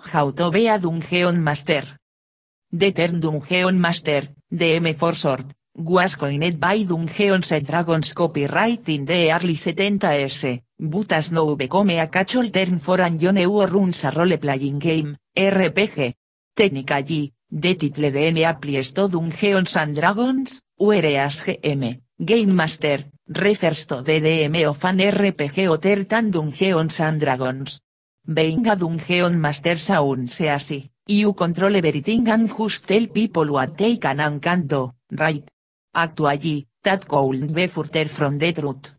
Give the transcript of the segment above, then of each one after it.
How to Dungeon Master. The Dungeon Master, DM for short, was coined by Dungeons and Dragons copyright in the early 70s, Butas has now a catch for and Yone runs a role-playing game, RPG. Technically, the title DM applies to Dungeons and Dragons, GM, Game Master, refers to the DM of an RPG or Tertan and Dragons. Being dungeon master sea así, you control everything and just tell people what they can and can't do, right? Actually, that cold be further from the truth.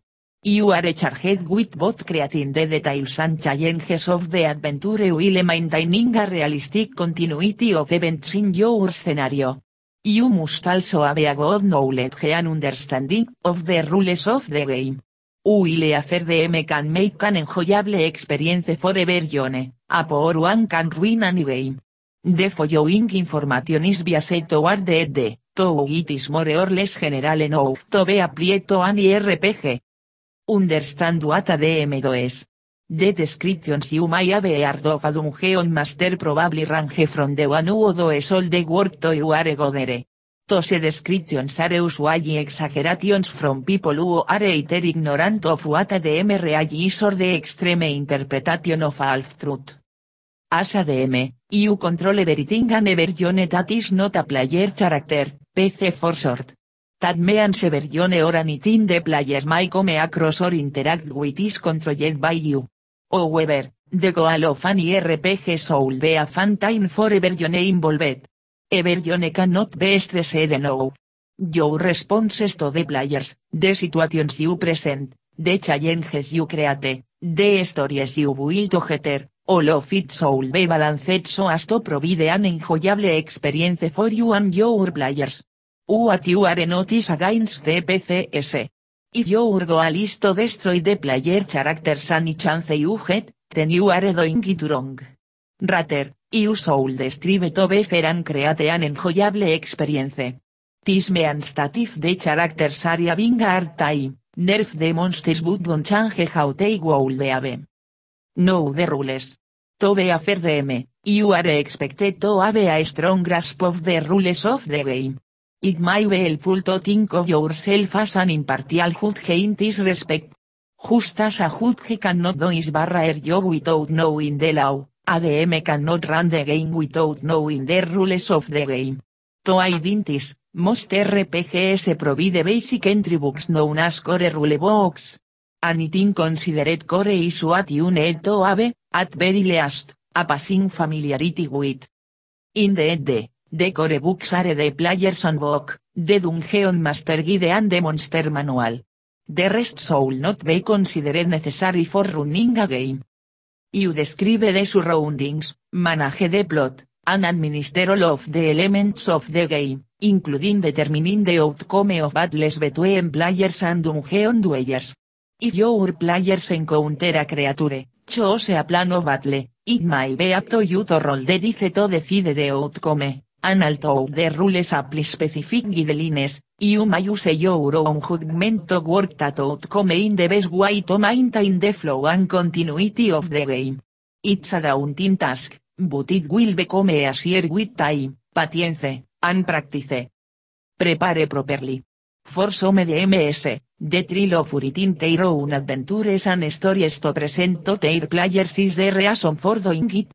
You are charged with both creating the details and challenges of the adventure while maintaining a realistic continuity of events in your scenario. You must also have a good knowledge and understanding of the rules of the game le hacer de M can make an enjoyable experience forever Yone, a por one can ruin any game. De following information is via toward e the de, to it is more or less general enough to be aprieto any RPG. Understand what DM do is. The descriptions you may have are of a e dungeon master probably range from the one who does all the work to you are godere. Those descriptions are usually exaggerations from people who are either ignorant of what ADM really de or the extreme interpretation of half-truth. As ADM, you control everything and that is not a player character, PC for short. That means oranitin or anything the players may come across or interact with is controlled by you. However, the goal of y e RPG soul be a fan time for everyone involved. Ever cannot be stressed now. Your responses to the players, the situations you present, de challenges you create, the stories you build together, all of it soul be balanced so as to provide an enjoyable experience for you and your players. What you are notice against the PCS. If yo urgo a to destroy the player characters and chance you get, then you are doing it wrong. Rater, you soul describe to be fair create an enjoyable experience. This means statif de the characters are having time, nerf de monsters but don change how they de ave. No de rules. To be a fair DM, you are expected to have a strong grasp of the rules of the game. It may be helpful to think of yourself as an impartial judge in this respect. Just as a judge not do barra er job without knowing the law, ADM cannot run the game without knowing the rules of the game. To identify, most RPGs provide basic entry books known as core rulebooks. Anything considered core is what you need to have, at very least, a passing familiarity with. In the end, the core books are the player's handbook, the dungeon master guide and the monster manual. The rest soul not be considered necessary for running a game. You describe the surroundings, manage the plot, and administer all of the elements of the game, including determining the outcome of battles between players and dungeon dwellers. If your players encounter a creature, choose a plan of battle, it may be up to you to roll the dice to decide the outcome, and although the rules apply specific guidelines, You may use your un judgment to work that come in the best way to maintain the flow and continuity of the game. It's a daunting task, but it will become easier with time, patience, and practice. Prepare properly. For some DMS, the thrill of writing their own adventures and stories to present to their players is the reason for doing it.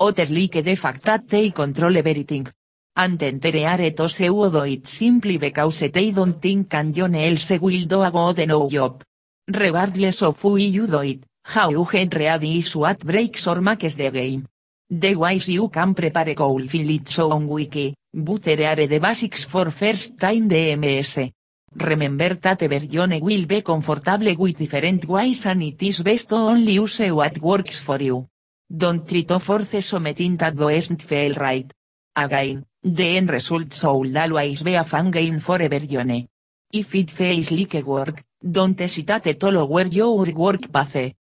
Others que de fact that they control everything. And entere tose uodo it simply because they don't think anyone else will do a de no job. Regardless of who you do it, how you get ready is what breaks or makes the game. The wise you can prepare it so on wiki, but there are the basics for first time DMS. Remember that version will be comfortable with different ways and it is best to only use what works for you. Don't try to force something that doesn't feel right. Again, de en result should always be a fan game for everyone. If it face like work, don't hesitate to where your work pace.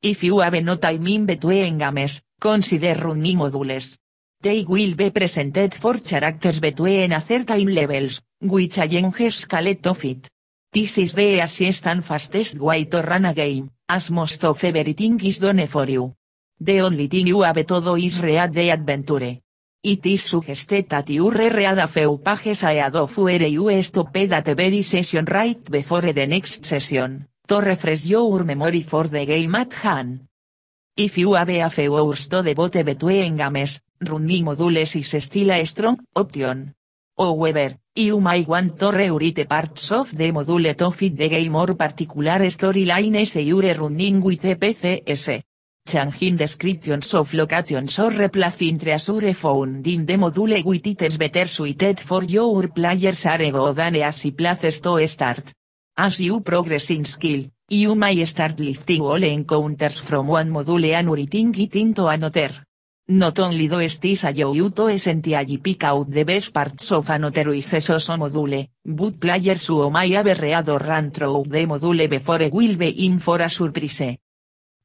If you have no time in between games, consider running modules. They will be presented for characters between a certain levels, which changes scale to fit. This is the easiest and fastest way to run a game, as most of everything is done for you. The only thing you have to do is read the adventure. It suggested that you reread a few pages where session right before the next session, to refresh your memory for the game at hand. If you have a few hours to devote between games, running modules is still a strong option. However, you might want to urite parts of the module to fit the game or particular storylines you're running with PCS. Changing descriptions of locations or replace treasure found in the module with items better suited for your players are go than as places to start. As you progress in skill, you may start lifting all encounters from one module and uriting it into another. Not only do this allow you to essentially pick out the best parts of another resource so module, but players who may have read or run through the module before will be in for a surprise.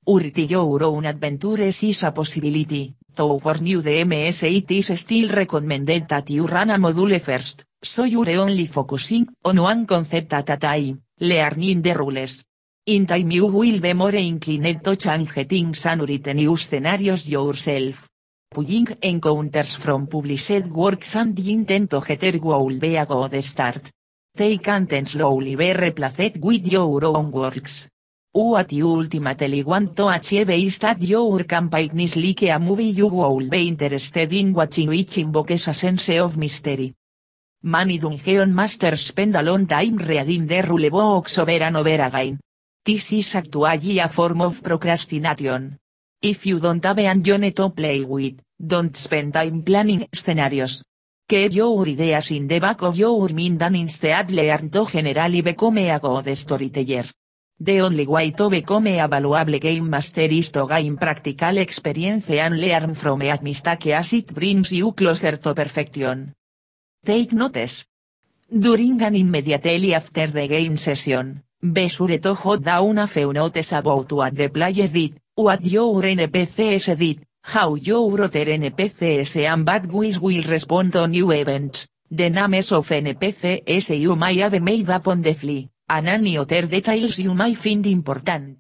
Urti own adventures is a possibility, though for new DMS it is still recommended that you run a module first, so you're only focusing on one concept at a time, learning the rules. In time you will be more inclined to change things and write new scenarios yourself. Pulling encounters from published works and intent to getter will be a good start. Take and slowly be replaced with your own works. What you ultimately want to achieve is that your campaign is like a movie you will be interested in watching which invokes a sense of mystery. Many dungeon masters spend a long time reading the box over and over again. This is actually a form of procrastination. If you don't have an Yone to play with, don't spend time planning scenarios. Keep your ideas in the back of your mind and instead learn to generally become a good storyteller. The only way to become a valuable game master is to gain practical experience and learn from the mistake as it brings you closer to perfection. Take notes. During and immediately after the game session, be sure to jot down a few notes about what the players did, what your NPCs did, how your other NPCs and bad guys will respond to new events, the names of NPCs you may have made upon the fly. Anani other details you may find important.